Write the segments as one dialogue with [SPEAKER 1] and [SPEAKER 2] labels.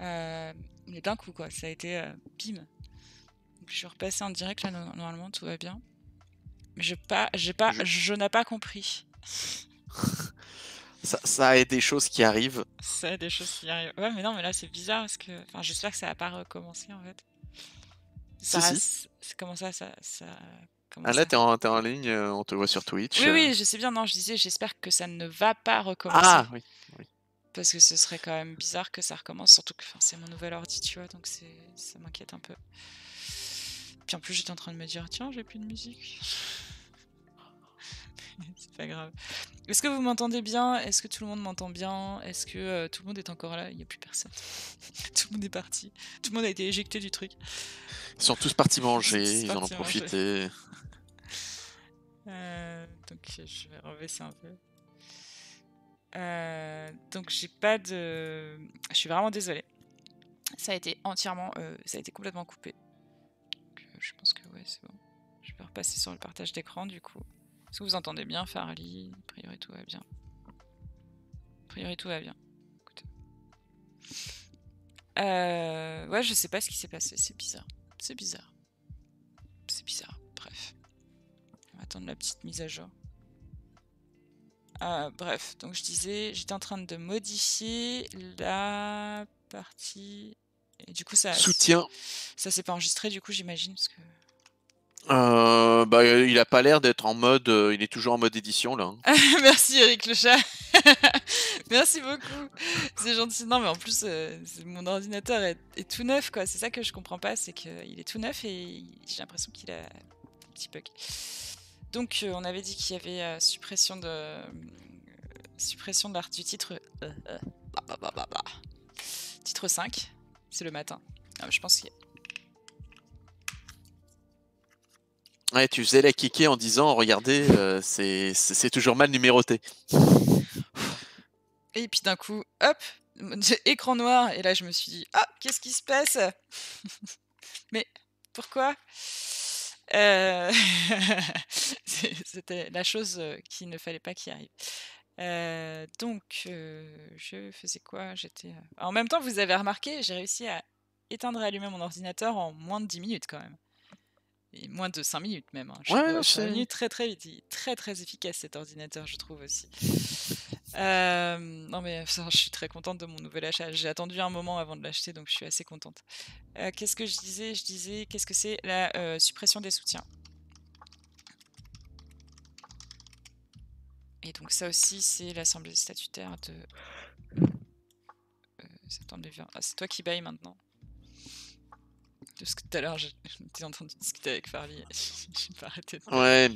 [SPEAKER 1] Euh, mais d'un coup, quoi, ça a été euh, bim. je suis repassée en direct, là, normalement, tout va bien. Mais pas, j'ai pas, je, n'ai pas compris.
[SPEAKER 2] ça, ça a des choses qui arrivent.
[SPEAKER 1] Ça a des choses qui arrivent. Ouais, mais non, mais là, c'est bizarre parce que. Enfin, j'espère que ça n'a pas recommencé en fait. Ça si, Comment ça, ça, ça ah là,
[SPEAKER 2] t'es en, en ligne, euh, on te voit sur Twitch. Oui,
[SPEAKER 1] oui, je sais bien. Non, je disais, j'espère que ça ne va pas recommencer. Ah oui. oui. Parce que ce serait quand même bizarre que ça recommence, surtout que c'est mon nouvel ordi, tu vois, donc ça m'inquiète un peu. Puis en plus, j'étais en train de me dire, tiens, j'ai plus de musique. c'est pas grave. Est-ce que vous m'entendez bien Est-ce que tout le monde m'entend bien Est-ce que euh, tout le monde est encore là Il n'y a plus personne. tout le monde est parti. Tout le monde a été éjecté du truc. Ils sont tous partis manger, ils en ont profité. Euh, donc je vais rebaisser un peu. Euh, donc j'ai pas de. Je suis vraiment désolée. Ça a été entièrement. Euh, ça a été complètement coupé. Euh, je pense que ouais, c'est bon. Je vais repasser sur le partage d'écran du coup. Est-ce que vous entendez bien, Farley A priori tout va bien. A priori tout va bien. Écoutez. ouais, je sais pas ce qui s'est passé. C'est bizarre. C'est bizarre. C'est bizarre. Bref. On va attendre la petite mise à jour. Ah, bref, donc je disais, j'étais en train de modifier la partie. Et du coup, ça. Soutien. Ça, s'est pas enregistré, du coup, j'imagine, parce que.
[SPEAKER 2] Euh, bah, il a pas l'air d'être en mode. Euh, il est toujours en mode édition là.
[SPEAKER 1] Hein. Merci Eric le chat. Merci beaucoup. C'est gentil. Non mais en plus, euh, mon ordinateur est, tout neuf quoi. C'est ça que je comprends pas, c'est qu'il est tout neuf et j'ai l'impression qu'il a un petit bug. Donc, euh, on avait dit qu'il y avait euh, suppression de euh, suppression du titre. Bah, bah, bah, titre 5, c'est le matin. Ah, je pense qu'il
[SPEAKER 2] Ouais, tu faisais la kicker en disant Regardez, c'est toujours mal numéroté.
[SPEAKER 1] Et puis d'un coup, hop, écran noir. Et là, je me suis dit Ah, qu'est-ce qui se passe Mais pourquoi euh, c'était la chose qu'il ne fallait pas qu'il arrive. Euh, donc, je faisais quoi J'étais. En même temps, vous avez remarqué, j'ai réussi à éteindre et allumer mon ordinateur en moins de 10 minutes quand même. Et moins de 5 minutes même. Hein. Je ouais, très très très très efficace cet ordinateur, je trouve aussi. Euh, non, mais je suis très contente de mon nouvel achat. J'ai attendu un moment avant de l'acheter, donc je suis assez contente. Euh, qu'est-ce que je disais Je disais, qu'est-ce que c'est la euh, suppression des soutiens Et donc, ça aussi, c'est l'assemblée statutaire de. Euh, ah, c'est toi qui baille maintenant. Parce que tout à l'heure, j'étais entendu discuter avec Farley. J'ai pas arrêté de. Ouais,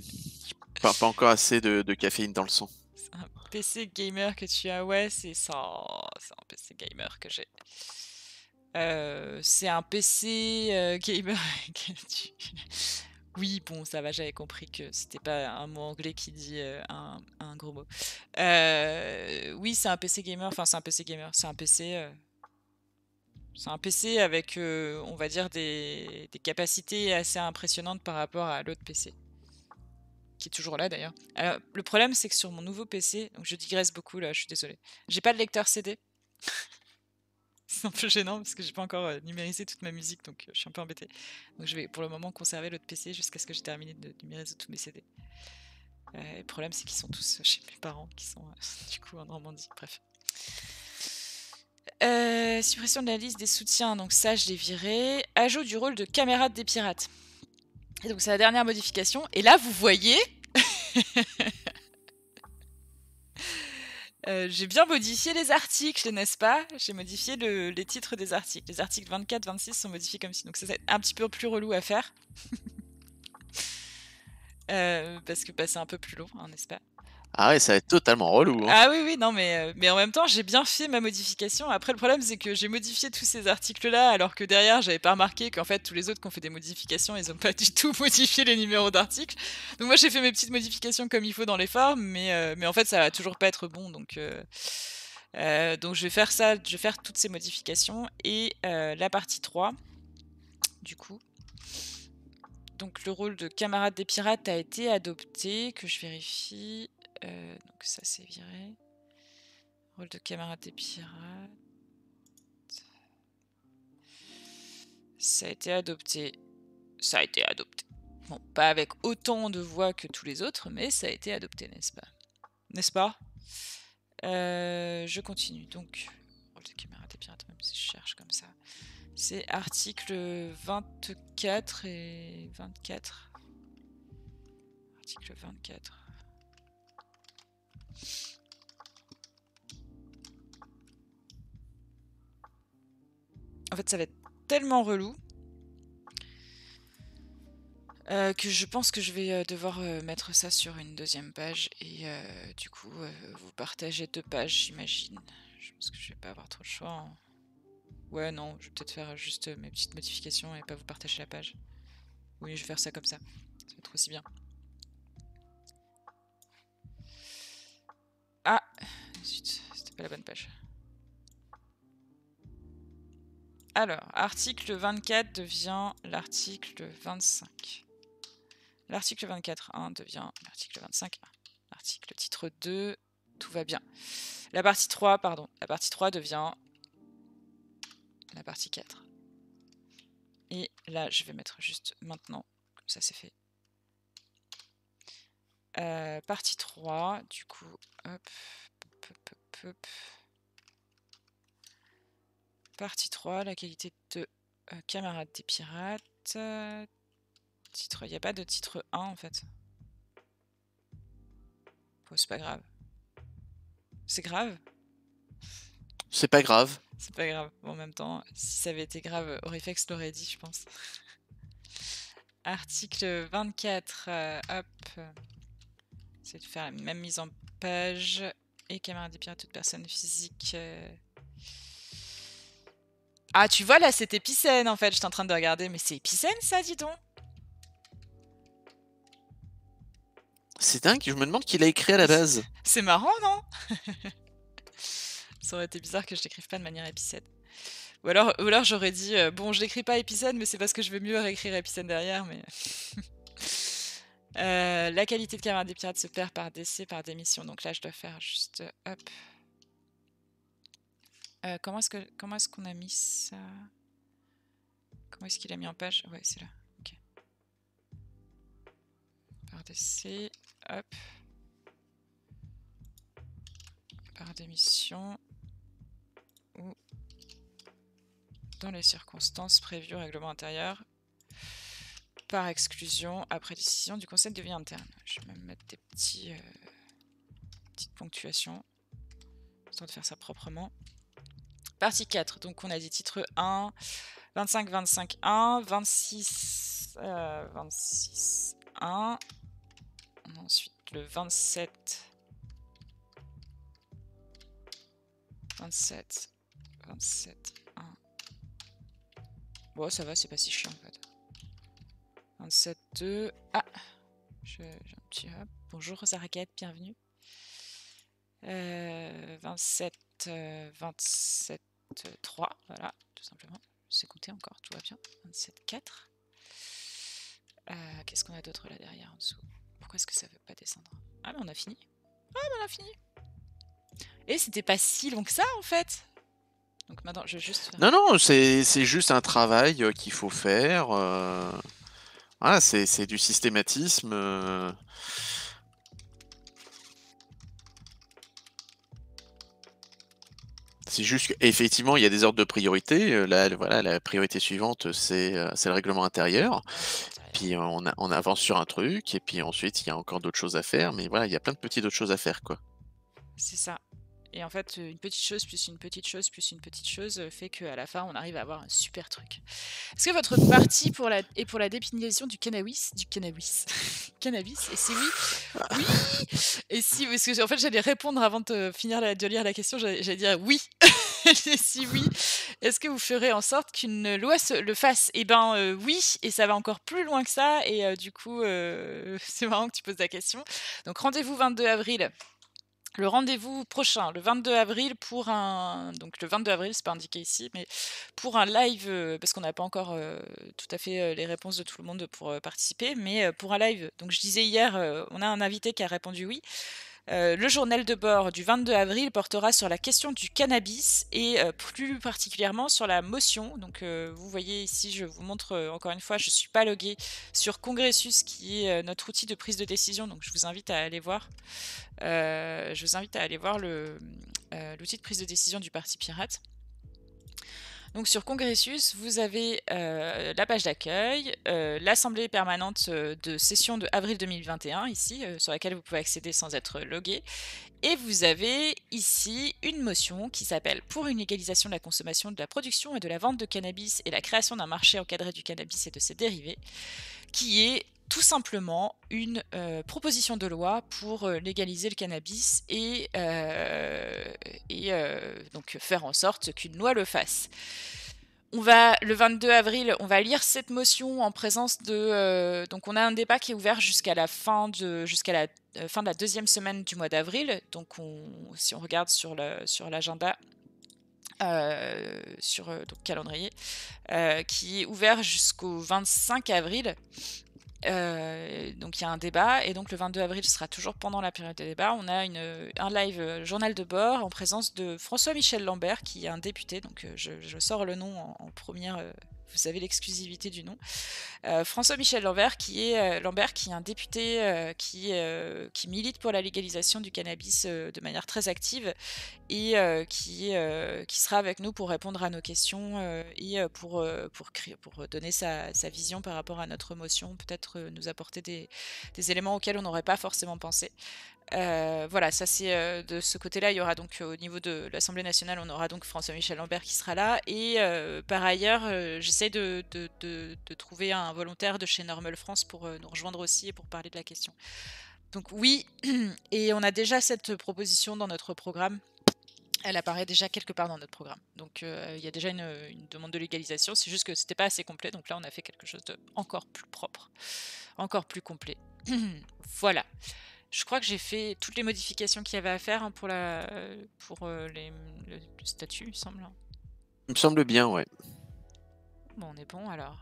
[SPEAKER 2] pas, pas encore assez de, de caféine dans le sang. C'est
[SPEAKER 1] un PC gamer que tu as, ouais, c'est ça. C'est un PC gamer que j'ai. Euh, c'est un PC euh, gamer Oui, bon, ça va, j'avais compris que c'était pas un mot anglais qui dit euh, un, gros mot. oui, c'est un PC gamer, enfin c'est un PC gamer, c'est un PC... C'est un PC avec, on va dire, des capacités assez impressionnantes par rapport à l'autre PC qui est toujours là d'ailleurs. Alors, le problème, c'est que sur mon nouveau PC, donc je digresse beaucoup là, je suis désolée, j'ai pas de lecteur CD. c'est un peu gênant parce que j'ai pas encore euh, numérisé toute ma musique, donc euh, je suis un peu embêtée. Donc je vais pour le moment conserver l'autre PC jusqu'à ce que j'ai terminé de numériser tous mes CD. Euh, le problème, c'est qu'ils sont tous chez mes parents, qui sont du coup en Normandie. Bref. suppression de la liste des soutiens, donc ça je l'ai viré. Ajout du rôle de camarade des pirates. Et donc c'est la dernière modification. Et là, vous voyez... Euh, j'ai bien modifié les articles, n'est-ce pas J'ai modifié les titres des articles. Les articles 24, 26 sont modifiés comme ci. Donc ça, c'est un petit peu plus relou à faire. Euh, parce que bah, c'est un peu plus long, hein, n'est-ce pas
[SPEAKER 2] ah ouais, ça va être totalement relou. Hein. Ah
[SPEAKER 1] oui, oui, non, mais, euh, mais en même temps, j'ai bien fait ma modification. Après, le problème, c'est que j'ai modifié tous ces articles-là, alors que derrière, j'avais pas remarqué qu'en fait, tous les autres qui ont fait des modifications, ils ont pas du tout modifié les numéros d'articles. Donc moi, j'ai fait mes petites modifications comme il faut dans les formes, mais, euh, mais en fait, ça va toujours pas être bon. Donc, euh, donc je vais faire ça, je vais faire toutes ces modifications. Et la partie 3, du coup donc le rôle de camarade des pirates a été adopté, que je vérifie. Euh, donc ça c'est viré. Rôle de camarade des pirates. Ça a été adopté. Ça a été adopté. Bon, pas avec autant de voix que tous les autres, mais ça a été adopté, n'est-ce pas N'est-ce pas euh, Je continue. Donc, rôle de camarade des pirates, même si je cherche comme ça. C'est article 24 et 24. Article 24. En fait, ça va être tellement relou euh, que je pense que je vais euh, devoir euh, mettre ça sur une deuxième page et du coup vous partager deux pages j'imagine. Je pense que je vais pas avoir trop de choix. Hein. Ouais non, je vais peut-être faire juste mes petites modifications et pas vous partager la page. Oui, je vais faire ça comme ça. Ça va être aussi bien. Ah c'était pas la bonne page. Alors, article 24 devient l'article 25. L'article 24.1 devient l'article 25. L'article titre 2, tout va bien. La partie 3, pardon, la partie 3 devient la partie 4. Et là, je vais mettre juste maintenant, ça c'est fait, euh, partie 3, du coup, hop, Partie 3, la qualité de euh, camarade des pirates. Titre, il n'y a pas de titre 1 en fait. Bon, c'est pas grave. C'est grave
[SPEAKER 2] C'est pas grave.
[SPEAKER 1] C'est pas grave. en même temps, si ça avait été grave, Orifex l'aurait dit, je pense. Article 24, euh, hop. C'est de faire la même mise en page et camarade des à toute personne physique. Euh. Ah, tu vois, là, c'est épicène, en fait. J'étais en train de regarder, mais c'est épicène, ça, dis donc
[SPEAKER 2] C'est dingue, je me demande qui l'a écrit à la base.
[SPEAKER 1] C'est marrant, non Ça aurait été bizarre que je l'écrive pas de manière épicène. Ou alors, ou alors j'aurais dit, euh, bon, je l'écris pas épicène, mais c'est parce que je veux mieux réécrire épicène derrière, mais... Euh, la qualité de camarade des pirates se perd par décès, par démission. Donc là, je dois faire juste euh, comment est-ce que est-ce qu'on a mis ça Comment est-ce qu'il a mis en page Ouais, c'est là. Par décès, hop. Par démission ou dans les circonstances prévues au règlement intérieur par exclusion après décision du conseil vie interne. Je vais même mettre des petits, euh, petites ponctuations, histoire de faire ça proprement. Partie 4, donc on a des titres 1, 25, 25, 1, 26, 26, 1. ensuite le 27, 27, 27, 1. Bon, ça va, c'est pas si chiant en fait. 27, 2. Euh, ah J'ai un petit hop. Bonjour Zaraquette, bienvenue. Euh, 27, 27, 3. Voilà, tout simplement. C'est compté encore, tout va bien. 27, 4. Euh, qu'est-ce qu'on a d'autre là derrière en dessous Pourquoi est-ce que ça veut pas descendre Ah, mais on a fini. Ah, mais on a fini. Et eh, c'était pas si long que ça en fait. Donc maintenant, je vais juste. Non, non,
[SPEAKER 2] c'est juste un travail euh, qu'il faut faire. Ah, c'est du systématisme. Euh. C'est juste qu'effectivement, il y a des ordres de priorité. Euh, là, voilà, la priorité suivante, c'est euh, le règlement intérieur. Puis on, avance sur un truc, et puis ensuite, il y a encore d'autres choses à faire. Mais voilà, il y a plein de petites autres choses à faire, quoi.
[SPEAKER 1] C'est ça. Et en fait, une petite chose, plus une petite chose, plus une petite chose euh, fait qu'à la fin, on arrive à avoir un super truc. Est-ce que votre parti pour la, est pour la dépénalisation du cannabis Du cannabis Cannabis Et si oui Oui Et si Parce que en fait, j'allais répondre avant de finir de lire la question, j'allais dire oui Et si oui, est-ce que vous ferez en sorte qu'une loi le fasse Eh ben euh, oui, et ça va encore plus loin que ça. Et euh, du coup, c'est marrant que tu poses la question. Donc rendez-vous 22 avril le rendez-vous prochain, le 22 avril, pour un. Donc, le 22 avril, c'est pas indiqué ici, mais pour un live, euh, parce qu'on n'a pas encore euh, tout à fait euh, les réponses de tout le monde pour participer, mais pour un live. Donc, je disais hier, on a un invité qui a répondu oui. Euh, le journal de bord du 22 avril portera sur la question du cannabis et euh, plus particulièrement sur la motion. Donc euh, vous voyez ici, je vous montre encore une fois, je ne suis pas loguée sur Congressus qui est notre outil de prise de décision. Donc je vous invite à aller voir. je vous invite à aller voir l'outil de prise de décision du Parti Pirate. Donc sur Congressus, vous avez euh, la page d'accueil, euh, l'assemblée permanente euh, de session de avril 2021 ici, sur laquelle vous pouvez accéder sans être logué. Et vous avez ici une motion qui s'appelle Pour une légalisation de la consommation, de la production et de la vente de cannabis et la création d'un marché encadré du cannabis et de ses dérivés, qui est tout simplement une euh, proposition de loi pour euh, légaliser le cannabis et, euh, et donc faire en sorte qu'une loi le fasse. On va, le 22 avril, on va lire cette motion en présence de... donc on a un débat qui est ouvert jusqu'à la, fin de, jusqu'à la fin de la deuxième semaine du mois d'avril. Donc on, si on regarde sur, le, sur l'agenda, sur le calendrier, qui est ouvert jusqu'au 25 avril. Euh, donc il y a un débat et donc le 22 avril ce sera toujours pendant la période des débats. On a euh, un live euh, journal de bord en présence de François-Michel Lambert qui est un député, donc je, sors le nom en, en première vous savez l'exclusivité du nom. Euh, François Michel Lambert qui est euh, Lambert qui est un député euh, qui qui milite pour la légalisation du cannabis de manière très active et qui qui sera avec nous pour répondre à nos questions et pour pour pour donner sa, vision par rapport à notre motion, peut-être nous apporter des, des éléments auxquels on n'aurait pas forcément pensé. Euh, voilà, ça c'est euh, de ce côté-là. Il y aura donc euh, au niveau de l'Assemblée nationale, on aura donc François-Michel Lambert qui sera là. Et par ailleurs, j'essaie de, trouver un volontaire de chez Normal France pour nous rejoindre aussi et pour parler de la question. Donc oui, et on a déjà cette proposition dans notre programme. Elle apparaît déjà quelque part dans notre programme. Donc il y a déjà une, une demande de légalisation. C'est juste que c'était pas assez complet. Donc là, on a fait quelque chose de encore plus propre, encore plus complet. voilà. Je crois que j'ai fait toutes les modifications qu'il y avait à faire hein, pour, la, pour euh, les, le, statut, il me semble. Hein.
[SPEAKER 2] Il me semble bien, ouais.
[SPEAKER 1] Bon, on est bon alors.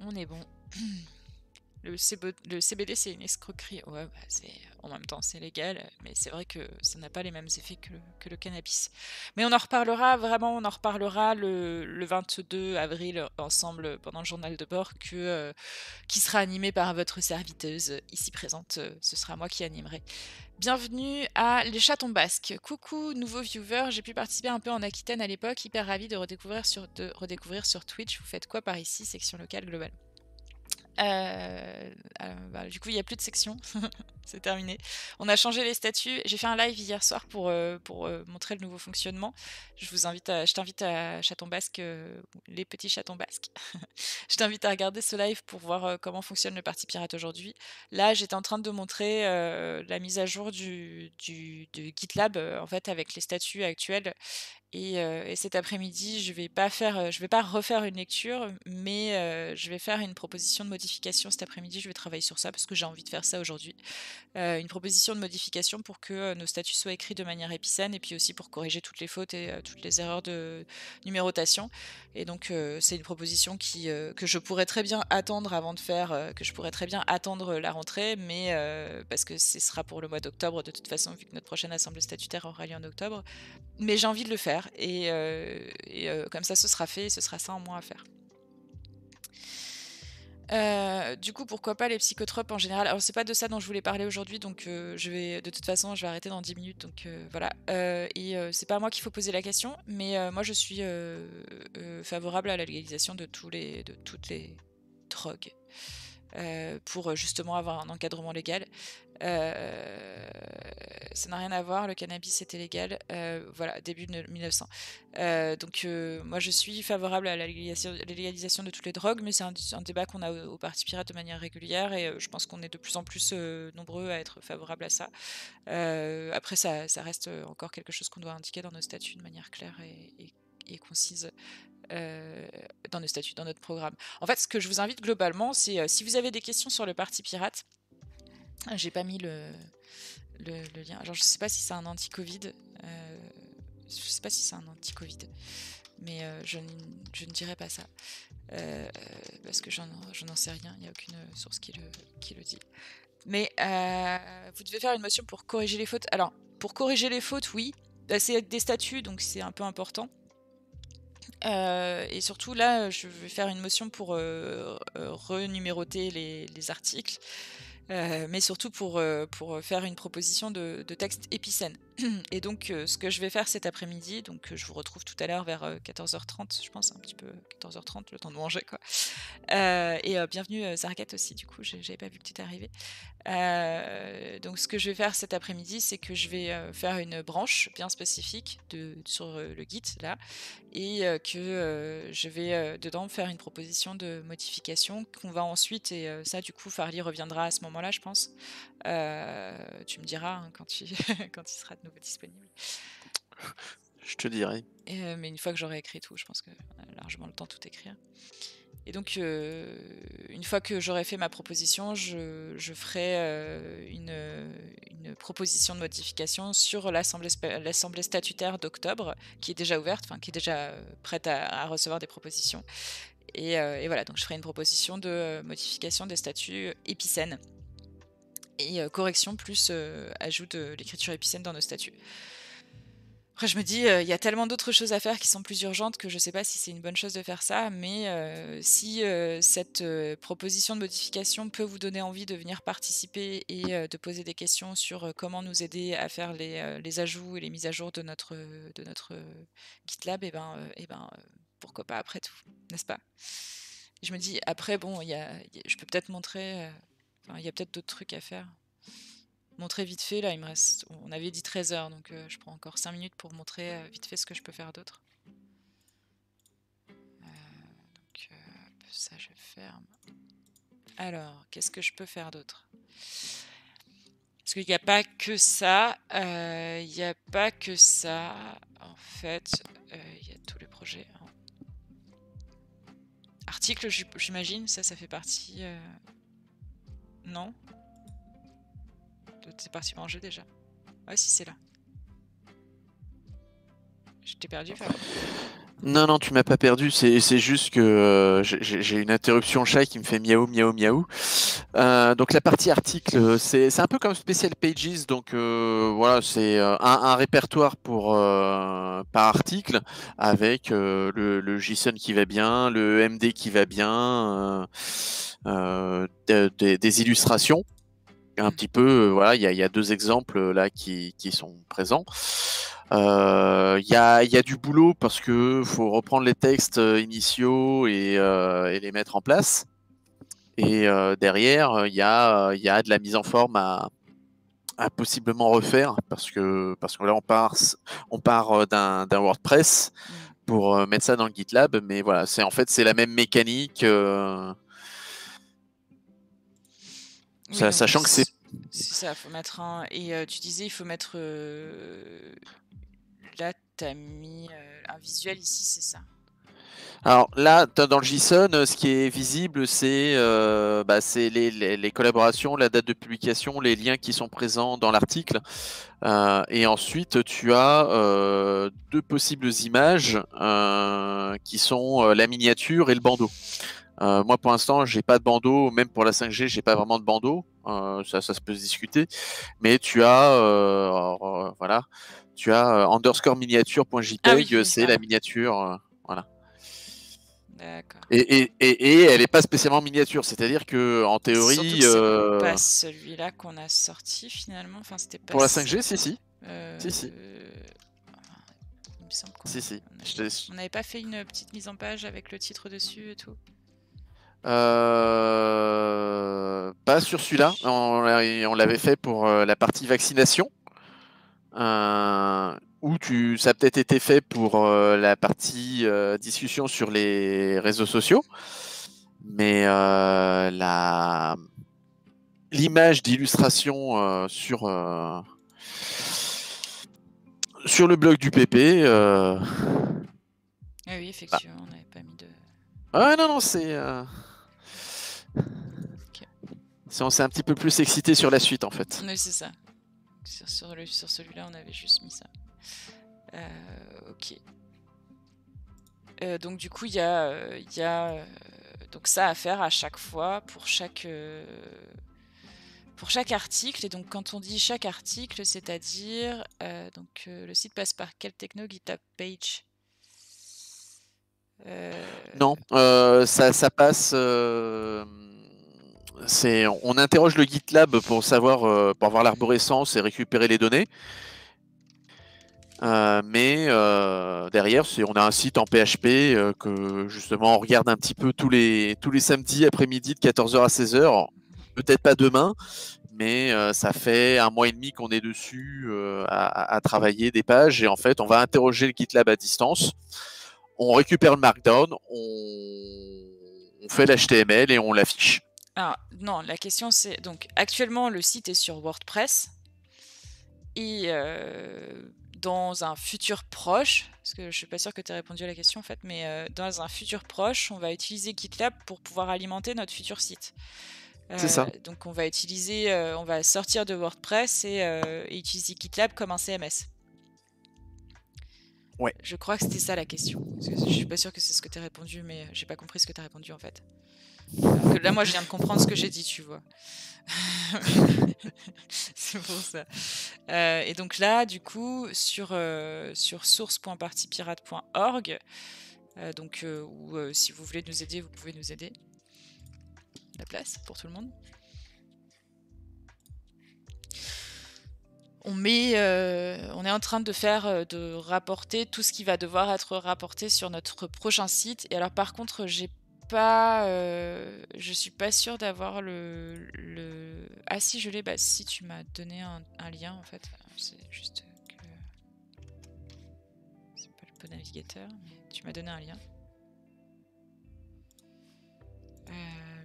[SPEAKER 1] On est bon. le, CBD, c'est une escroquerie. Ouais, bah, c'est... en même temps, c'est légal, mais c'est vrai que ça n'a pas les mêmes effets que le... cannabis. Mais on en reparlera, vraiment, on en reparlera le, 22 avril ensemble pendant le journal de bord euh, qui sera animé par votre serviteuse ici présente. Euh, ce sera moi qui animerai. Bienvenue à Les Chatons Basques. Coucou, nouveau viewer. J'ai pu participer un peu en Aquitaine à l'époque. Hyper ravi de redécouvrir, sur, de redécouvrir sur Twitch. Vous faites quoi par ici, section locale globale euh, bah, du coup, il n'y a plus de section. c'est terminé. On a changé les statuts. J'ai fait un live hier soir pour, euh, pour euh, montrer le nouveau fonctionnement. Je vous invite je t'invite à Chaton Basque, les petits chatons basques. je t'invite à regarder ce live pour voir comment fonctionne le Parti Pirate aujourd'hui. Là, j'étais en train de montrer la mise à jour du, du, GitLab, en fait, avec les statuts actuels et, et, cet après-midi, je vais pas faire, je vais pas refaire une lecture, mais je vais faire une proposition de modification modification cet après-midi. Je vais travailler sur ça parce que j'ai envie de faire ça aujourd'hui. Euh, une proposition de modification pour que euh, nos statuts soient écrits de manière épicène et puis aussi pour corriger toutes les fautes et euh, toutes les erreurs de numérotation. Et donc c'est une proposition qui, que je pourrais très bien attendre avant de faire, que je pourrais très bien attendre la rentrée, mais parce que ce sera pour le mois d'octobre de toute façon vu que notre prochaine assemblée statutaire aura lieu en octobre. Mais j'ai envie de le faire et, et comme ça ce sera fait, et ce sera ça en moins à faire. Euh, du coup, pourquoi pas les psychotropes en général Alors, c'est pas de ça dont je voulais parler aujourd'hui, donc euh, je vais, de toute façon, je vais arrêter dans 10 minutes, donc euh, voilà. et c'est pas à moi qu'il faut poser la question, mais moi, je suis favorable à la légalisation de, tous les, de toutes les drogues. Euh, pour euh, justement avoir un encadrement légal. Euh, ça n'a rien à voir, le cannabis était légal, voilà, début de 1900. donc moi je suis favorable à la légalisation, de toutes les drogues, mais c'est un, débat qu'on a au, Parti Pirate de manière régulière et je pense qu'on est de plus en plus nombreux à être favorable à ça. après ça, reste encore quelque chose qu'on doit indiquer dans nos statuts de manière claire et concise euh, dans nos statuts, dans notre programme. En fait, ce que je vous invite globalement, c'est euh, si vous avez des questions sur le Parti Pirate, ah, j'ai pas mis le, lien. Alors, je sais pas si c'est un anti-Covid. Euh, je sais pas si c'est un anti-Covid. Mais je, ne dirais pas ça. parce que je n'en sais rien. Il n'y a aucune source qui le, qui le dit. Mais vous devez faire une motion pour corriger les fautes. Alors, pour corriger les fautes, oui. Bah, c'est des statuts, donc c'est un peu important. Euh, et surtout, là, je vais faire une motion pour euh, euh, renuméroter les, articles, mais surtout pour, pour faire une proposition de texte épicène. Et donc, euh, ce que je vais faire cet après-midi, donc euh, je vous retrouve tout à l'heure vers 14h30, euh, je pense, un petit peu 14h30, le temps de manger, quoi. et bienvenue Zarguette aussi, du coup, j'avais pas vu que tu étais arrivée. donc, ce que je vais faire cet après-midi, c'est que je vais faire une branche bien spécifique sur le guide là, et que je vais dedans faire une proposition de modification qu'on va ensuite, et ça, du coup, Farley reviendra à ce moment-là, je pense, euh, tu me diras hein, quand, il, quand sera de nouveau disponible. Je te dirai. Euh, mais une fois que j'aurai écrit tout, je pense que a euh, largement le temps de tout écrire. Et donc, une fois que j'aurai fait ma proposition, je, ferai une, proposition de modification sur l'Assemblée statutaire d'octobre, qui est déjà ouverte, enfin, qui est déjà prête à, recevoir des propositions. Et, et, voilà, donc je ferai une proposition de modification des statuts épicènes et euh, correction plus euh, ajout de euh, l'écriture épicène dans nos statuts. Après, je me dis, il y a tellement d'autres choses à faire qui sont plus urgentes que je ne sais pas si c'est une bonne chose de faire ça, mais si cette proposition de modification peut vous donner envie de venir participer et de poser des questions sur comment nous aider à faire les, ajouts et les mises à jour de notre, de notre GitLab, et eh ben, et eh ben, pourquoi pas après tout, n'est-ce pas je me dis, après, bon, je peux peut-être montrer il y a peut-être d'autres trucs à faire. Montrer vite fait, là, il me reste. On avait dit 13 heures, donc euh, je prends encore 5 minutes pour montrer euh, vite fait ce que je peux faire d'autre. Euh, donc, ça, je ferme. Alors, qu'est-ce que je peux faire d'autre Parce qu'il n'y a pas que ça. Il n'y a pas que ça. En fait, il y a tous les projets. Articles, article, j'imagine, ça, ça fait partie non. C'est parti manger déjà. Ah si c'est là. t'ai perdu, Fab.
[SPEAKER 2] Non, non, tu m'as pas perdu. C'est juste que euh, j'ai une interruption chat qui me fait miaou, miaou, miaou. Euh, donc la partie article, euh, c'est un peu comme Special Pages. Donc voilà, c'est un, répertoire pour par article avec le, JSON qui va bien, le MD qui va bien, des, illustrations un petit peu, voilà, il y, a deux exemples là qui, qui sont présents. Il euh, y, a, du boulot parce que faut reprendre les textes euh, initiaux euh, et, les mettre en place. Et derrière, il y a, de la mise en forme à, à, possiblement refaire parce que, parce que là, on part, on part d'un WordPress pour mettre ça dans le GitLab. Mais voilà, c'est en fait c'est la même mécanique. sachant que c'est.
[SPEAKER 1] C'est ça, faut mettre un. Et tu disais, il faut mettre as mis euh, un visuel ici, c'est ça
[SPEAKER 2] alors là, dans le JSON, euh, ce qui est visible, c'est euh, bah, les, collaborations, la date de publication, les liens qui sont présents dans l'article. et ensuite, tu as deux possibles images qui sont la miniature et le bandeau. moi, pour l'instant, j'ai pas de bandeau, même pour la 5G, j'ai pas vraiment de bandeau. ça, ça se peut se discuter, mais tu as, voilà, tu as euh, underscore miniature.jpg, ah c'est la miniature. Euh, voilà. Et, et, et, et, elle n'est pas spécialement miniature, c'est-à-dire que en théorie. C'est euh, pas
[SPEAKER 1] celui-là qu'on a sorti finalement. Enfin, c'était pas Pour la 5G, si, si. Si, si. Il me semble si, si. on n'avait pas fait une petite mise en page avec le titre dessus et tout.
[SPEAKER 2] Pas sur celui-là, on l'avait fait pour la partie vaccination. Euh, où tu, ça a peut-être été fait pour euh, la partie euh, discussion sur les réseaux sociaux, mais euh, la l'image d'illustration sur sur le blog du PP. Ah
[SPEAKER 1] oui, bah. effectivement, on n'avait pas mis de. Ah non non, c'est
[SPEAKER 2] c'est on s'est un petit peu plus excité sur la suite en fait.
[SPEAKER 1] Oui, c'est ça sur, celui-là, on avait juste mis ça. Euh, ok. Euh, donc du coup, il y a, euh, donc ça à faire à chaque fois pour chaque, pour chaque article. Et donc quand on dit chaque article, c'est-à-dire donc le site passe par quelle techno GitHub page
[SPEAKER 2] Non, ça, passe on interroge le GitLab pour savoir euh, pour avoir l'arborescence et récupérer les données. Euh, mais euh, derrière, on a un site en PHP que justement on regarde un petit peu tous les, tous les samedis après-midi de 14h à 16h. Peut-être pas demain, mais ça fait un mois et demi qu'on est dessus à, travailler des pages. Et en fait, on va interroger le GitLab à distance. On récupère le Markdown, on, on fait l'HTML et on l'affiche.
[SPEAKER 1] Ah, non, la question c'est. Donc, actuellement, le site est sur WordPress. Et euh, dans un futur proche, parce que je suis pas sûre que tu as répondu à la question en fait, mais euh, dans un futur proche, on va utiliser GitLab pour pouvoir alimenter notre futur site. c'est ça. Euh, donc, on va utiliser, on va sortir de WordPress et, utiliser GitLab comme un CMS. Ouais. Je crois que c'était ça la question. Parce que je suis pas sûre que c'est ce que tu as répondu, mais j'ai pas compris ce que tu as répondu en fait là, moi, je viens de comprendre ce que j'ai dit, tu vois. c'est pour ça. Euh, et donc là, du coup, sur, euh, sur source.partipirate.org, euh, donc euh, ou si vous voulez nous aider, vous pouvez nous aider. La place pour tout le monde. On, met, on est en train de faire, de rapporter tout ce qui va devoir être rapporté sur notre prochain site. Et alors par contre, j'ai pas, euh, je suis pas sûre d'avoir le, Ah si, je l'ai. Bah si, tu m'as donné un, lien en fait. C'est juste que c'est pas le bon navigateur, mais tu m'as donné un lien. Euh,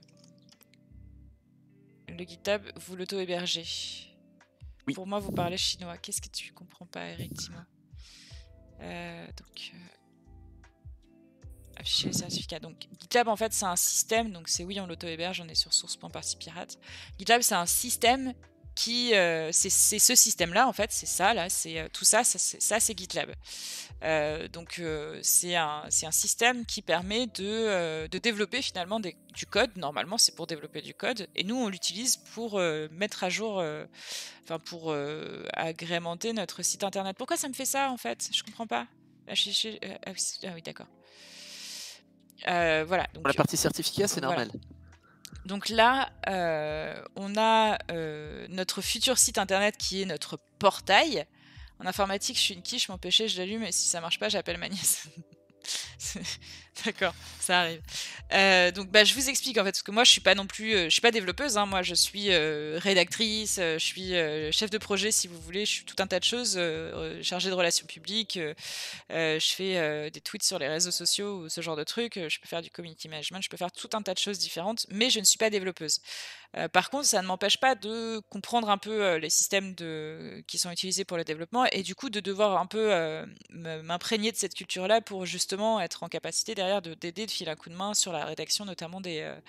[SPEAKER 1] le GitHub, vous l'auto-hébergez. Pour moi, vous parlez chinois. Qu'est-ce que tu comprends pas, Eric dis euh, donc, afficher les certificats. Donc GitLab en fait c'est un système, donc c'est oui on l'auto-héberge, on est sur source.parti pirate. GitLab c'est un système qui euh, c'est ce système là en fait c'est ça là c'est euh, tout ça ça c'est GitLab euh, donc c'est un, un système qui permet de, de développer finalement du code normalement c'est pour développer du code et nous on l'utilise pour mettre à jour enfin pour agrémenter notre site internet pourquoi ça me fait ça en fait je comprends pas ah, ah, ah, ah oui d'accord euh, voilà. Donc, Pour la partie certificat, c'est normal. Donc là, euh, on a euh, notre futur site internet qui est notre portail. En informatique, je suis une quiche, je m'empêchais, je l'allume et si ça marche pas, j'appelle ma nièce. D'accord, ça arrive. Euh, donc, bah, je vous explique en fait, parce que moi, je suis pas non plus, euh, je suis pas développeuse. Hein. moi, je suis euh, rédactrice, je suis chef de projet, si vous voulez. Je suis tout un tas de choses, chargée de relations publiques. je fais des tweets sur les réseaux sociaux ou ce genre de trucs. Je peux faire du community management. Je peux faire tout un tas de choses différentes, mais je ne suis pas développeuse. par contre, ça ne m'empêche pas de comprendre un peu les systèmes de... qui sont utilisés pour le développement et du coup de devoir un peu m'imprégner de cette culture-là pour justement être en capacité d'être de d'aider, de, fil filer un coup de main sur la rédaction notamment des, euh,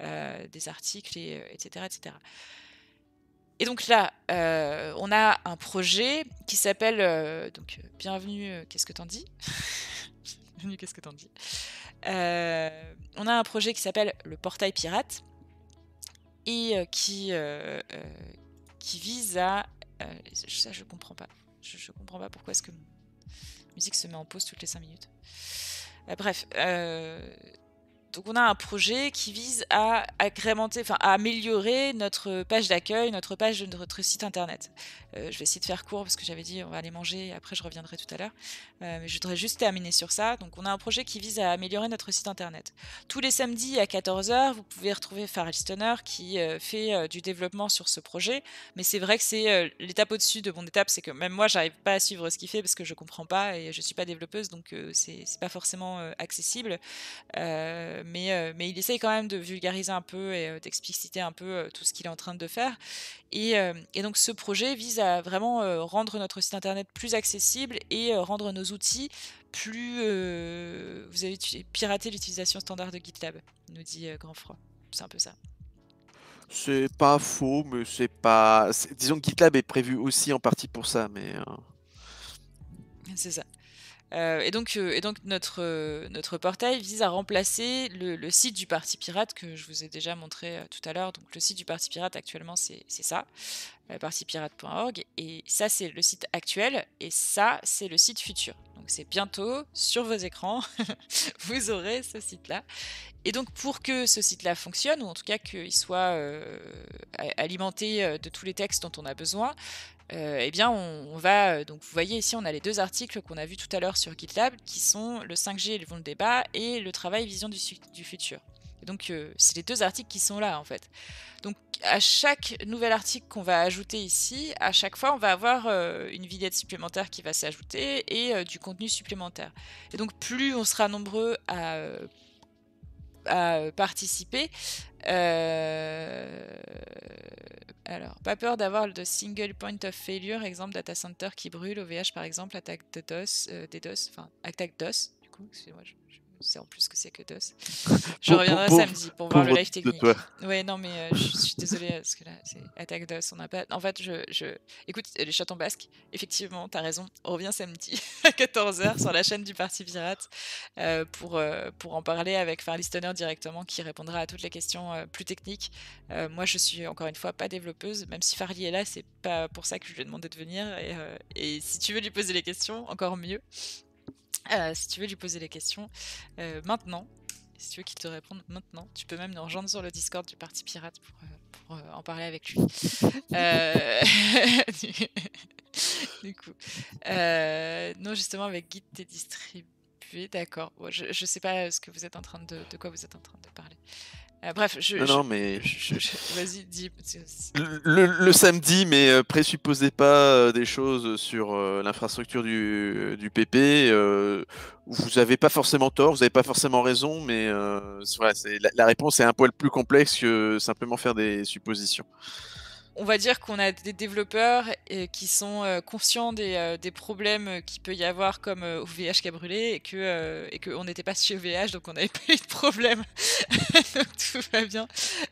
[SPEAKER 1] euh, des articles, et, etc., euh, etc. Et donc là, on a un projet qui s'appelle donc Bienvenue, qu'est-ce que t'en dis Bienvenue, qu'est-ce que t'en dis On a un projet qui s'appelle le portail pirate et qui, qui vise à... ça, je comprends pas. Je, comprends pas pourquoi est-ce que musique se met en pause toutes les cinq minutes bref, euh, donc on a un projet qui vise à agrémenter, enfin à améliorer notre page d'accueil, notre page de notre site internet. Euh, je vais essayer de faire court parce que j'avais dit on va aller manger, et après je reviendrai tout à l'heure. Euh, mais je voudrais juste terminer sur ça. Donc on a un projet qui vise à améliorer notre site internet. Tous les samedis à 14h, vous pouvez retrouver Farrell Stoner qui euh, fait du développement sur ce projet. Mais c'est vrai que c'est l'étape au-dessus de mon étape, c'est que même moi j'arrive pas à suivre ce qu'il fait parce que je comprends pas et je suis pas développeuse donc c'est pas forcément accessible euh, mais, il essaye quand même de vulgariser un peu et euh, d'expliciter un peu euh, tout ce qu'il est en train de faire. Et, donc ce projet vise à vraiment rendre notre site internet plus accessible et rendre nos outils plus... vous avez piraté l'utilisation standard de GitLab, nous dit Grand Froid. C'est un peu ça.
[SPEAKER 2] C'est pas faux, mais c'est pas. Disons que GitLab est prévu aussi en partie pour ça, mais.
[SPEAKER 1] C'est ça. Euh, et, donc, euh, euh, notre, portail vise à remplacer le, le, site du Parti Pirate que je vous ai déjà montré tout à l'heure. Donc le site du Parti Pirate actuellement c'est ça la partie pirate.org. Et ça, c'est le site actuel et ça, c'est le site futur. Donc c'est bientôt sur vos écrans, vous aurez ce site-là. Et donc pour que ce site-là fonctionne, ou en tout cas qu'il soit euh, alimenté euh, de tous les textes dont on a besoin, euh, eh bien on, va... Donc vous voyez ici, on a les deux articles qu'on a vus tout à l'heure sur GitLab, qui sont le 5G, et le débat, et le travail vision du, du futur donc, euh, c'est les deux articles qui sont là, en fait. Donc, à chaque nouvel article qu'on va ajouter ici, à chaque fois, on va avoir euh, une vignette supplémentaire qui va s'ajouter et euh, du contenu supplémentaire. Et donc, plus on sera nombreux à, à participer, alors, pas peur d'avoir de single point of failure, exemple data center qui brûle, OVH par exemple, attaque de DOS, des DOS, enfin, attaque DOS, du coup, excusez-moi, je c'est en plus que c'est que DOS. Je reviendrai samedi pour voir le live technique. Ouais, non, mais euh, je suis désolée euh, parce que là, c'est attaque DOS. En fait, je, je... écoute euh, les chatons basques. Effectivement, tu as raison. reviens revient samedi à 14h sur la chaîne du Parti Pirate pour, pour en parler avec Farley Stoner directement qui répondra à toutes les questions plus techniques. moi, je suis encore une fois pas développeuse, même si Farley est là, c'est pas pour ça que je lui ai demandé de venir. Et, et si tu veux lui poser les questions, encore mieux. Euh, si tu veux lui poser des questions euh, maintenant, si tu veux qu'il te réponde maintenant, tu peux même nous rejoindre sur le Discord du Parti Pirate pour, euh, en parler avec lui. du coup, non, justement, avec Guide, t'es distribué, d'accord. je ne sais pas ce que vous êtes en train de quoi vous êtes en train de parler. Euh, bref, je. Non, mais. Vas-y, dis. Le, le,
[SPEAKER 2] samedi, mais euh, présupposez pas euh, des choses sur l'infrastructure du, PP. vous n'avez pas forcément tort, vous n'avez pas forcément raison, mais voilà, la réponse est un poil plus complexe que simplement faire des suppositions
[SPEAKER 1] on va dire qu'on a des développeurs euh, qui sont euh, conscients euh, des, problèmes qu'il peut y avoir comme OVH qui a brûlé et que et qu'on n'était pas chez OVH donc on n'avait pas eu de problème donc tout va bien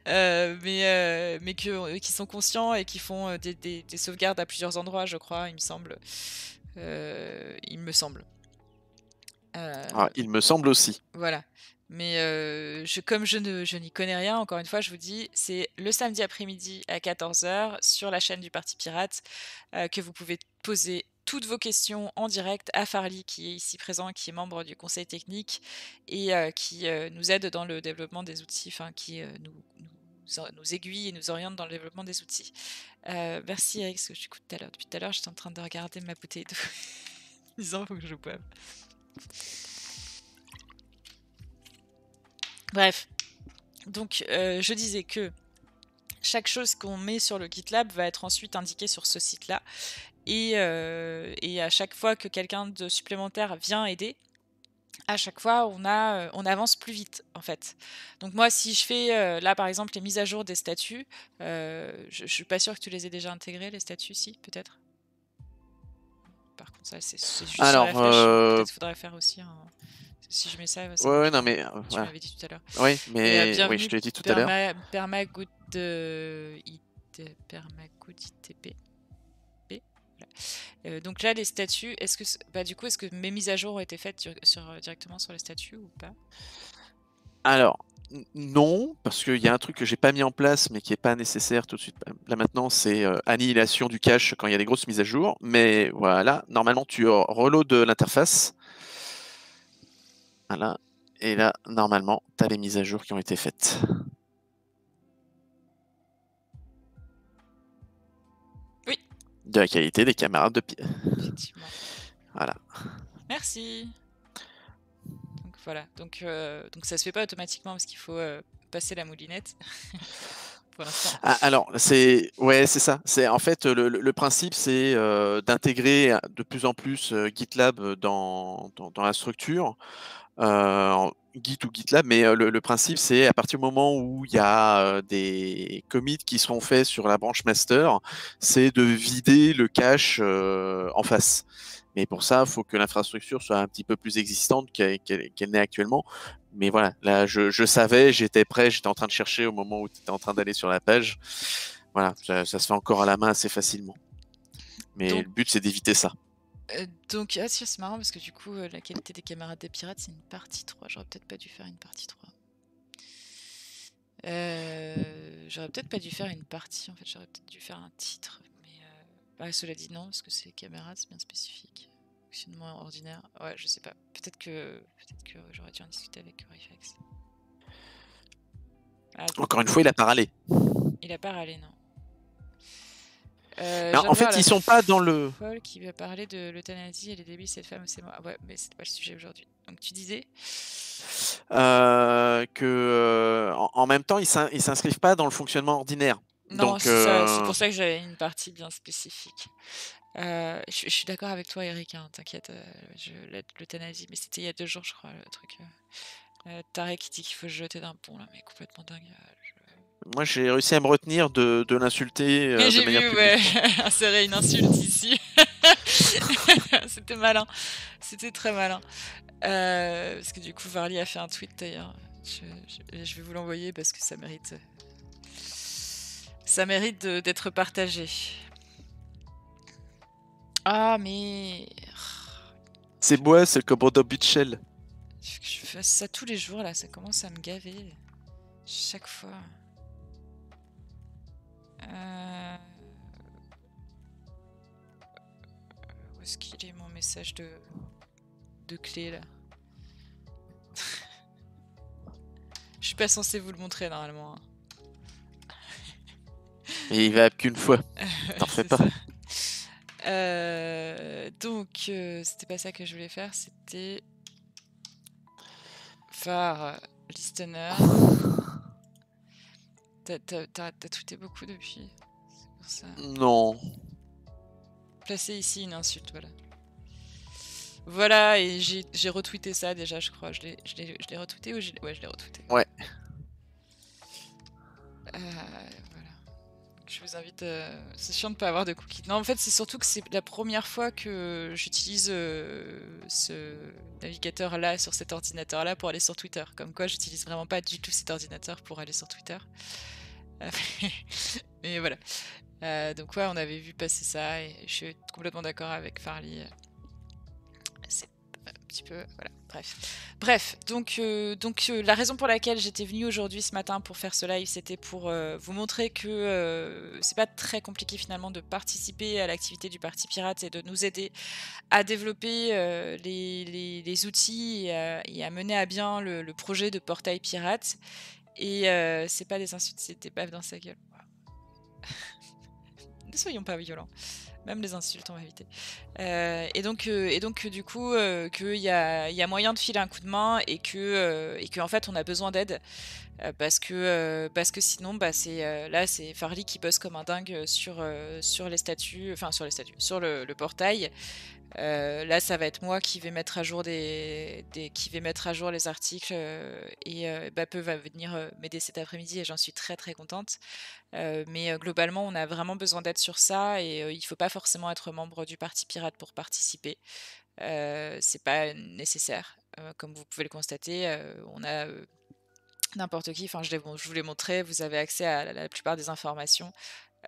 [SPEAKER 1] mais mais qui sont conscients et qui font des, sauvegardes à plusieurs endroits je crois il me semble il me semble ah,
[SPEAKER 2] il me semble aussi
[SPEAKER 1] voilà mais euh, comme je, n'y connais rien, encore une fois, je vous dis, c'est le samedi après-midi à 14h sur la chaîne du Parti Pirate euh, que vous pouvez poser toutes vos questions en direct à Farley, qui est ici présent, qui est membre du conseil technique et euh, qui nous aide dans le développement des outils, enfin, qui nous, aiguille et nous oriente dans le développement des outils. merci Eric, parce que j'écoute tout à l'heure. Depuis tout à l'heure, j'étais en train de regarder ma bouteille d'eau. Il faut que je boive. Bref, donc euh, je disais que chaque chose qu'on met sur le GitLab va être ensuite indiquée sur ce site-là. Et, euh, à chaque fois que quelqu'un de supplémentaire vient aider, à chaque fois, on, a, euh, on avance plus vite, en fait. Donc moi, si je fais, là, par exemple, les mises à jour des statuts, je ne suis pas sûre que tu les aies déjà intégrés, les statuts, si, peut-être par contre ça c'est juste Alors, Peut-être faudrait faire aussi un si je mets ça. ouais, non, mais. Tu m'avais euh, dit tout à l'heure. Oui, mais. Euh, oui, je te l'ai dit tout à l'heure. Permagood. Euh, ITP. donc là, les statuts, est-ce que. Bah, du coup, est-ce que mes mises à jour ont été faites sur, directement sur les statuts ou pas
[SPEAKER 2] Alors. Non, parce qu'il y a un truc que j'ai pas mis en place mais qui est pas nécessaire tout de suite. Là maintenant, c'est annihilation du cache quand il y a des grosses mises à jour. Mais voilà, normalement tu reloads l'interface voilà. Et là, normalement, tu as les mises à jour qui ont été faites. Oui. De la qualité des camarades de pied. Voilà.
[SPEAKER 1] Merci. Donc voilà. Donc, euh, donc ça se fait pas automatiquement parce qu'il faut euh, passer la moulinette. Ah,
[SPEAKER 2] alors, c'est ouais, c'est ça. C'est en fait le, principe, c'est euh, d'intégrer de plus en plus GitLab dans la structure euh, Git ou GitLab, mais euh, le, principe c'est à partir du moment où il y a euh, des commits qui seront faits sur la branche master, c'est de vider le cache euh, en face. Mais pour ça, il faut que l'infrastructure soit un petit peu plus existante qu'elle n'est actuellement. Mais voilà, là, je, savais, j'étais prêt, j'étais en train de chercher au moment où tu étais en train d'aller sur la page. Voilà, ça, se fait encore à la main assez facilement. Mais le but, c'est d'éviter ça.
[SPEAKER 1] Euh, donc, ah, c'est marrant parce que du coup, euh, la qualité des camarades des pirates, c'est une partie 3. J'aurais peut-être pas dû faire une partie 3. Euh, j'aurais peut-être pas dû faire une partie, en fait, j'aurais peut-être dû faire un titre. Mais cela dit, non, parce que c'est camarades, c'est bien spécifique. Fonctionnement ordinaire, ouais, je sais pas. Peut-être que, peut être que j'aurais dû en discuter avec Rifex. Ah, Encore une fois, il a pas râlé. Il a pas râlé, non. Euh, en fait, ils sont pas dans le. Paul qui va parler de l'euthanasie et les débits, cette femme, c'est moi. Ouais, mais c'est pas le sujet aujourd'hui. Donc tu disais
[SPEAKER 2] euh, que euh, en, même temps, ils s'inscrivent pas dans le fonctionnement ordinaire. Non, c'est pour ça
[SPEAKER 1] que j'avais une partie bien spécifique. je, suis d'accord avec toi, Eric, hein, t'inquiète, l'euthanasie, mais c'était il y a deux jours, je crois, le truc. Tarek qui dit qu'il faut jeter d'un pont, là, mais complètement dingue
[SPEAKER 2] moi, j'ai réussi à me retenir de, de l'insulter. Euh, j'ai vu, ouais, insérer une insulte ici.
[SPEAKER 1] C'était malin. C'était très malin. Euh, parce que du coup, Varly a fait un tweet d'ailleurs. Je, vais vous l'envoyer parce que ça mérite. Ça mérite d'être partagé. Ah, mais.
[SPEAKER 2] C'est moi, c'est le commandant Butchell.
[SPEAKER 1] je fais ça tous les jours là, ça commence à me gaver. Chaque fois. Euh, où est-ce qu'il est mon message de, de clé là Je suis pas censé vous le montrer normalement. Hein.
[SPEAKER 2] il va qu'une fois. T'en fais pas.
[SPEAKER 1] Euh, donc, euh, c'était pas ça que je voulais faire, c'était. Phare listener. T'as tweeté beaucoup depuis pour ça. Non. Placer ici une insulte, voilà. Voilà, et j'ai retweeté ça déjà, je crois. Je l'ai retweeté ou je Ouais, je l'ai retweeté. Ouais. Euh, je vous invite. Euh, c'est chiant de ne pas avoir de cookies. Non, en fait, c'est surtout que c'est la première fois que j'utilise euh, ce navigateur-là sur cet ordinateur-là pour aller sur Twitter. Comme quoi, j'utilise vraiment pas du tout cet ordinateur pour aller sur Twitter. Euh, mais voilà. donc, ouais, on avait vu passer ça et je suis complètement d'accord avec Farley peu. bref. Bref, donc, euh, donc euh, la raison pour laquelle j'étais venu aujourd'hui ce matin pour faire ce live, c'était pour euh, vous montrer que c'est pas très compliqué finalement de participer à l'activité du Parti Pirate et de nous aider à développer les, outils et à, mener à bien le, projet de portail pirate. Et c'est pas des insultes, c'est des dans sa gueule. ne soyons pas violents. Même les insultes, on va éviter. Euh, et, donc, euh, et donc, euh, du coup, qu'il y a, moyen de filer un coup de main et que, et que en fait, on a besoin d'aide. parce, que, parce que sinon, bah, c'est, là, c'est Farley qui bosse comme un dingue sur, sur les statues enfin, sur les statuts, sur le portail. Euh, là, ça va être moi qui vais mettre à jour des, qui vais mettre à jour les articles euh, et euh, bah, va venir euh, m'aider cet après-midi et j'en suis très très contente. mais globalement, on a vraiment besoin d'être sur ça et il ne faut pas forcément être membre du parti pirate pour participer. c'est pas nécessaire, comme vous pouvez le constater. on a n'importe qui. Enfin, je, vous l'ai montré, vous avez accès à la plupart des informations.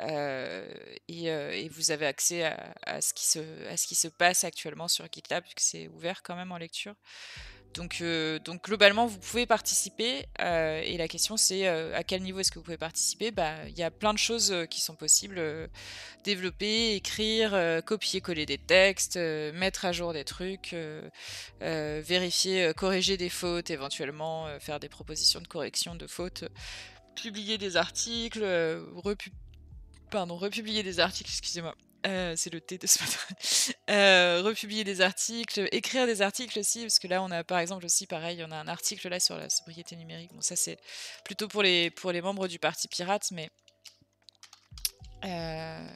[SPEAKER 1] Euh, euh, et, vous avez accès à, ce qui se, à ce qui se passe actuellement sur GitLab, puisque c'est ouvert quand même en lecture. Donc, euh, donc, globalement, vous pouvez participer. et la question, c'est à quel niveau est-ce que vous pouvez participer bah, Il y a plein de choses qui sont possibles développer, écrire, copier-coller des textes, mettre à jour des trucs, vérifier, corriger des fautes, éventuellement faire des propositions de correction de fautes, publier des articles, pardon, republier des articles, excusez-moi. Euh, c'est le T de ce matin. Euh, republier des articles, écrire des articles aussi, parce que là on a par exemple aussi pareil, on a un article là sur la sobriété numérique. Bon ça c'est plutôt pour les, pour les membres du parti pirate, mais euh,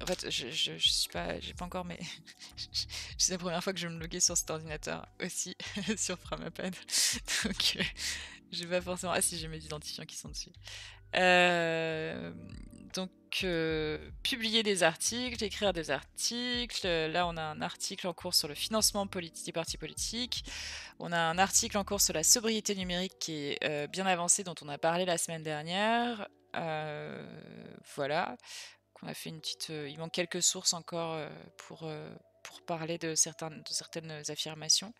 [SPEAKER 1] en fait je, je, suis pas, j'ai pas encore, mais c'est la première fois que je vais me loguer sur cet ordinateur aussi sur Framapad, donc je vais pas forcément. Ah si j'ai mes identifiants qui sont dessus. Euh, donc, euh, publier des articles, écrire des articles. Euh, là, on a un article en cours sur le financement des partis politiques. On a un article en cours sur la sobriété numérique qui est bien avancé, dont on a parlé la semaine dernière. voilà. On a fait une petite. il manque quelques sources encore pour, pour parler de, certains, de certaines affirmations.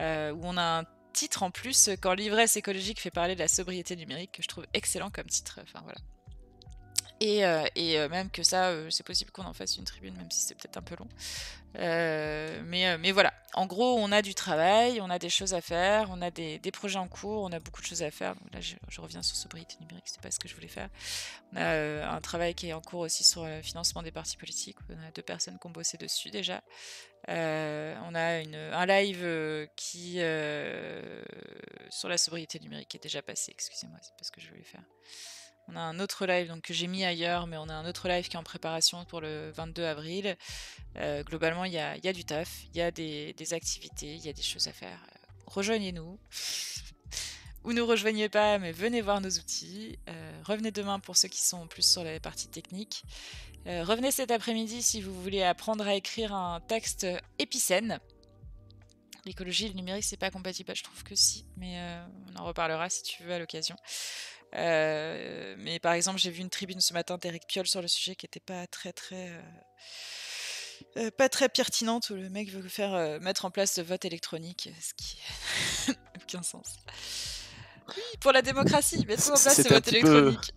[SPEAKER 1] où on a un titre en plus euh, quand l'ivresse écologique fait parler de la sobriété numérique que je trouve excellent comme titre. Enfin voilà. Et, euh, euh, même que ça, euh, c'est possible qu'on en fasse une tribune, même si c'est peut-être un peu long. mais, voilà, en gros, on a du travail, on a des choses à faire, on a des, projets en cours, on a beaucoup de choses à faire. là, je, reviens sur sobriété numérique, c'est pas ce que je voulais faire. On a un travail qui est en cours aussi sur le financement des partis politiques. On a deux personnes qui ont bossé dessus déjà. on a un live qui sur la sobriété numérique qui est déjà passé. Excusez-moi, c'est pas ce que je voulais faire. On a un autre live donc, que j'ai mis ailleurs, mais on a un autre live qui est en préparation pour le 22 avril. Euh, globalement, il y a, du taf, il y a des, activités, il y a des choses à faire. Euh, rejoignez-nous. Ou ne rejoignez pas, mais venez voir nos outils. Euh, revenez demain pour ceux qui sont plus sur la partie technique. revenez cet après-midi si vous voulez apprendre à écrire un texte épicène. L'écologie et le numérique, c'est pas compatible. Je trouve que si, mais on en reparlera si tu veux à l'occasion. Euh, mais par exemple, j'ai vu une tribune ce matin d'Eric Piolle sur le sujet qui n'était pas très très euh, euh, pas très pertinente où le mec veut faire mettre en place le vote électronique, ce qui n'a aucun sens. Oui, pour la démocratie, mettre en place le vote électronique.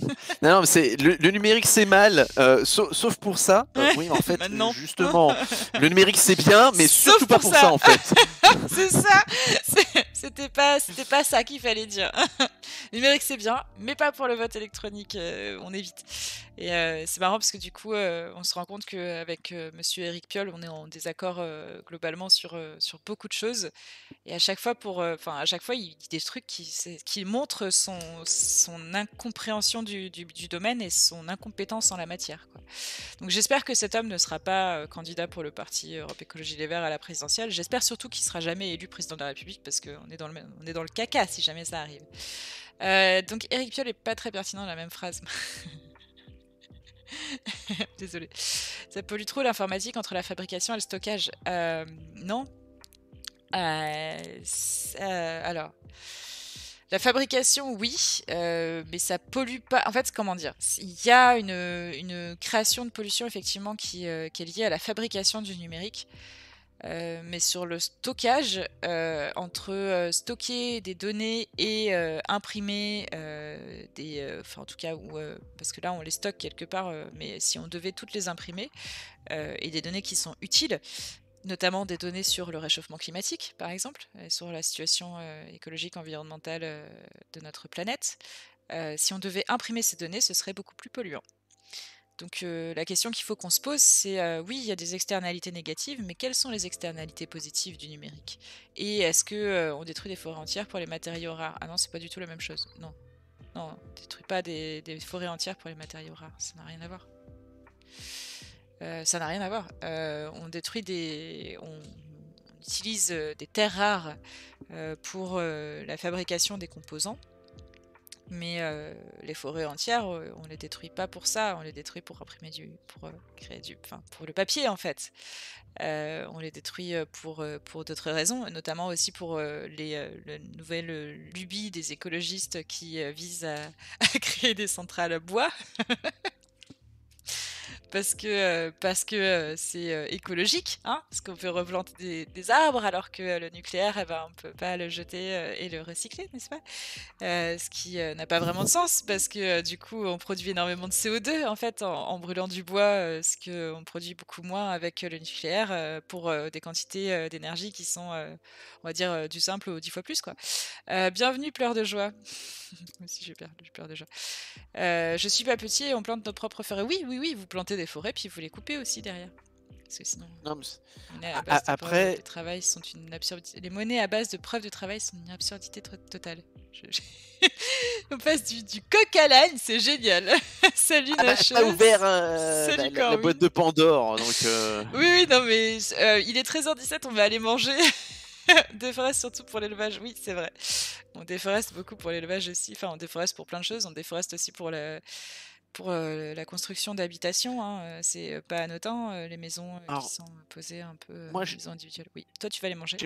[SPEAKER 2] non, non, c'est le, numérique c'est mal, sauf, pour ça. oui, en fait, justement, le numérique c'est bien, mais surtout pas pour ça. en fait. c'est ça.
[SPEAKER 1] C'était pas, c'était pas ça qu'il fallait dire. Numérique, c'est bien, mais pas pour le vote électronique. Euh, on évite. Et euh, c'est marrant parce que du coup, euh, on se rend compte qu'avec Monsieur Eric Piolle, on est en désaccord globalement sur sur beaucoup de choses. Et à chaque fois, pour, enfin, à chaque fois, il dit des trucs qui, qui montrent son son incompréhension du, du, domaine et son incompétence en la matière. Donc j'espère que cet homme ne sera pas candidat pour le parti Europe Écologie Les Verts à la présidentielle. J'espère surtout qu'il sera jamais élu président de la République parce qu'on est, dans le, on est dans le caca si jamais ça arrive. Euh, donc Eric Piolle n'est pas très pertinent dans la même phrase. Désolé. Ça pollue trop l'informatique entre la fabrication et le stockage. Euh, non. Euh, alors. La fabrication, oui, mais ça pollue pas. En fait, comment dire Il y a une, une, création de pollution effectivement qui, qui, est liée à la fabrication du numérique. Euh, mais sur le stockage, euh, entre euh, stocker des données et imprimer des. Enfin, en tout cas, où, parce que là, on les stocke quelque part, mais si on devait toutes les imprimer, et des données qui sont utiles, notamment des données sur le réchauffement climatique, par exemple, et sur la situation écologique, environnementale de notre planète, si on devait imprimer ces données, ce serait beaucoup plus polluant. Donc euh, la question qu'il faut qu'on se pose, c'est euh, oui, il y a des externalités négatives, mais quelles sont les externalités positives du numérique Et est-ce que euh, on détruit des forêts entières pour les matériaux rares Ah non, c'est pas du tout la même chose. Non, non, on détruit pas des, forêts entières pour les matériaux rares. Ça n'a rien à voir. ça n'a rien à voir. on détruit des, on utilise des terres rares pour la fabrication des composants. Mais euh, les forêts entières, euh, on les détruit pas pour ça, on les détruit pour imprimer du, pour euh, créer du, enfin, pour le papier en fait. on les détruit pour pour d'autres raisons, notamment aussi pour les le nouvelle lubie des écologistes qui visent à créer des centrales à bois parce que euh, parce que euh, c'est euh, écologique, hein, parce qu'on peut replanter des, arbres alors que le nucléaire, on eh ben, on peut pas le jeter et le recycler, n'est-ce pas Ce qui n'a pas vraiment de sens parce que du coup, on produit énormément de CO2 en fait en, brûlant du bois, ce que on produit beaucoup moins avec le nucléaire pour des quantités d'énergie qui sont, on va dire, du simple ou dix fois plus quoi. bienvenue pleurs de joie. aussi j'ai peur, j'ai de joie. je suis pas petit et on plante nos propres forêts. Oui, oui, oui, vous plantez des forêts, puis vous les coupez aussi derrière. Parce que sinon, non, mais... après, sont une absurdité. Les monnaies à base de preuves de travail sont une absurdité totale. On passe du, coq à l'âne, c'est génial. Salut ah bah, a ouvert hein, euh, la, boîte
[SPEAKER 2] de Pandore, donc. Euh. oui,
[SPEAKER 1] oui, non mais euh, il est 13h17, on va aller manger. déforeste surtout pour l'élevage, oui, c'est vrai. On déforeste beaucoup pour l'élevage aussi. Enfin, on déforeste pour plein de choses. On déforeste aussi pour la pour euh, la construction d'habitations. Hein, euh, c'est euh, pas anodin, les maisons qui sont posées un peu moi, les individuelles. Oui, toi, tu vas les manger.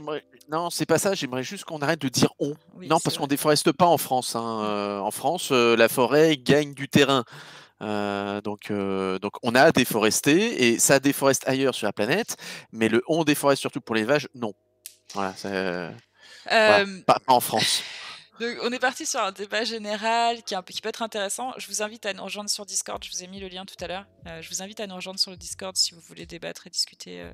[SPEAKER 2] Non, c'est pas ça. J'aimerais juste qu'on arrête de dire on. non, parce qu'on déforeste pas en France. Hein, mmh. en France, la forêt gagne du terrain. donc, donc on a déforesté et ça déforeste ailleurs sur la planète, mais le on déforeste surtout pour les vaches, non. Voilà,
[SPEAKER 1] pas en France. Donc, on est parti sur un débat général qui, peut être intéressant. Je vous invite à nous rejoindre sur Discord. Je vous ai mis le lien tout à l'heure. Euh, je vous invite à nous rejoindre sur le Discord si vous voulez débattre et discuter. Euh,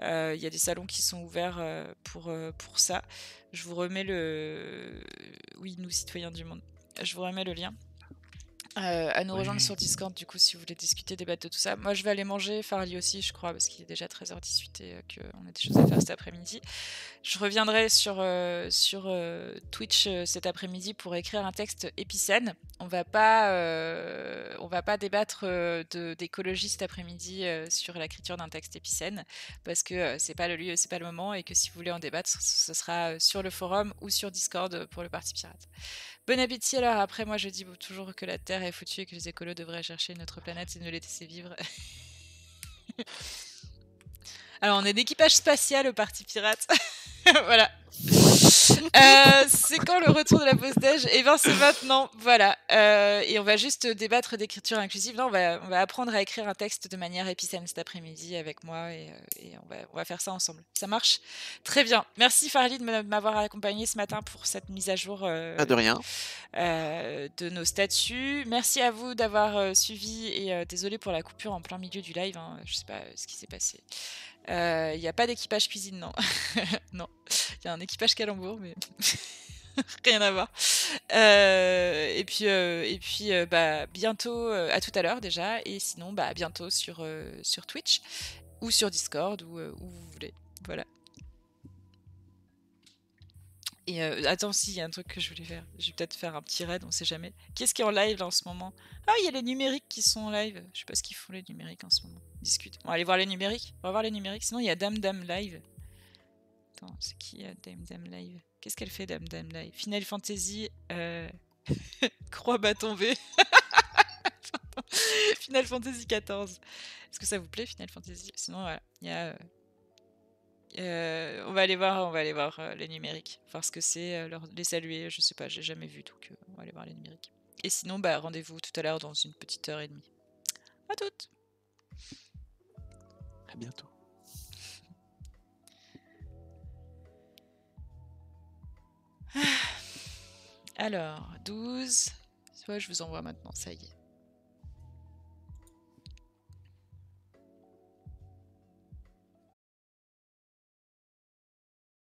[SPEAKER 1] euh, il y a des salons qui sont ouverts pour, pour ça. Je vous remets le. Oui, nous, citoyens du monde. Je vous remets le lien. Euh, à nous rejoindre sur Discord, du coup, si vous voulez discuter, débattre de tout ça. Moi, je vais aller manger, Farley aussi, je crois, parce qu'il est déjà 13h18 et euh, qu'on a des choses à faire cet après-midi. Je reviendrai sur, euh, sur Twitch cet après-midi pour écrire un texte épicène. On va pas, on va pas débattre d'écologie cet après-midi sur l'écriture d'un texte épicène, parce que c'est pas le lieu, c'est pas le moment, et que si vous voulez en débattre, ce sera sur le forum ou sur Discord pour le Parti Pirate. Bon appétit alors, après moi je dis toujours que la Terre est Foutu et que les écolos devraient chercher notre planète et nous laisser vivre. Alors, on est d'équipage spatial au Parti Pirate. voilà. Euh, c'est quand le retour de la pause Eh bien, c'est maintenant. Voilà. Euh, et on va juste débattre d'écriture inclusive. Non, on va, apprendre à écrire un texte de manière épicène cet après-midi avec moi et, euh, on, va, on, va, faire ça ensemble. Ça marche Très bien. Merci Farley de m'avoir accompagné ce matin pour cette mise à jour. de rien. de nos statuts. Merci à vous d'avoir suivi et désolé pour la coupure en plein milieu du live. Je hein. Je sais pas ce qui s'est passé. Il euh, n'y a pas d'équipage cuisine, non. non. Il y a un équipage calembour, mais. rien à voir. Euh, et puis, euh, et puis bah, bientôt, à tout à l'heure déjà, et sinon, bah, bientôt sur, sur Twitch ou sur Discord ou où vous voulez. Voilà. Et attends, si, il y a un truc que je voulais faire. Je vais peut-être faire un petit raid, on sait jamais. Qu'est-ce qui est en live en ce moment Ah, il y a les numériques qui sont en live. Je sais pas ce qu'ils font les numériques en ce moment. On va aller voir les numériques. On va voir les numériques. Sinon, il y a Dame Dame Live. Attends, c'est qui euh, Dame Dame Live Qu'est-ce qu'elle fait, Dame Dame Live Final Fantasy. Euh, croix bas tombé. Final Fantasy 14 Est-ce que ça vous plaît, Final Fantasy Sinon, voilà. Il y a. Euh, on va aller voir, on va aller voir les numériques, voir ce que c'est, les saluer, je sais pas, j'ai jamais vu, donc on va aller voir les numériques. Et sinon, bah, rendez-vous tout à l'heure dans une petite heure et demie. À toutes bientôt. Ah. Alors, 12. soit je vous envoie maintenant, ça y est.